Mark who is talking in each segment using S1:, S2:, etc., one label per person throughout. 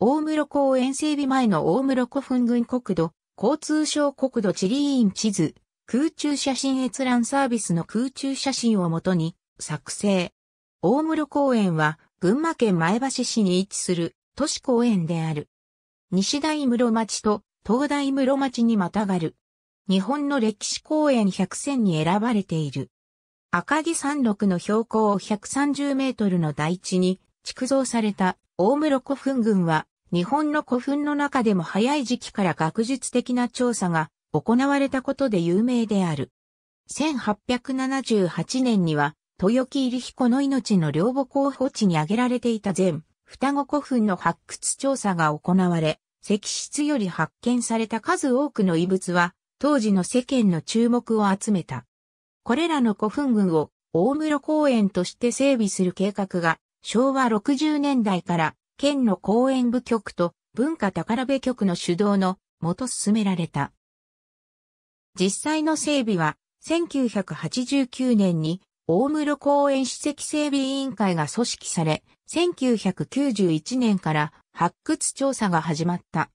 S1: 大室公園整備前の大室古墳群国土、交通省国土地理院地図、空中写真閲覧サービスの空中写真をもとに作成。大室公園は群馬県前橋市に位置する都市公園である。西大室町と東大室町にまたがる。日本の歴史公園100選に選ばれている。赤城山麓の標高130メートルの台地に築造された大室古墳群は、日本の古墳の中でも早い時期から学術的な調査が行われたことで有名である。1878年には、豊木入彦の命の両母候補地に挙げられていた全、双子古墳の発掘調査が行われ、石室より発見された数多くの遺物は、当時の世間の注目を集めた。これらの古墳群を大室公園として整備する計画が昭和60年代から県の公園部局と文化宝部局の主導のもと進められた。実際の整備は1989年に大室公園史跡整備委員会が組織され、1991年から発掘調査が始まった。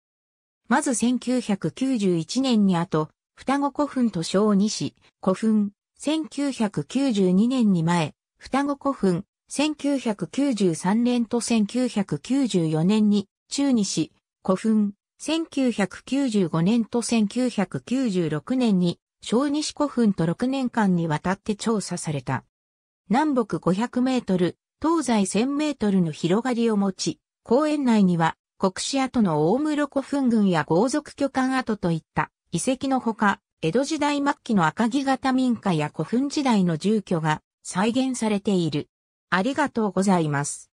S1: まず1991年にあと、双子古墳と小西古墳、1992年に前、双子古墳、1993年と1994年に中西、古墳、1995年と1996年に小西古墳と6年間にわたって調査された。南北500メートル、東西1000メートルの広がりを持ち、公園内には国史跡の大室古墳群や豪族巨漢跡といった遺跡のほか、江戸時代末期の赤木型民家や古墳時代の住居が再現されている。ありがとうございます。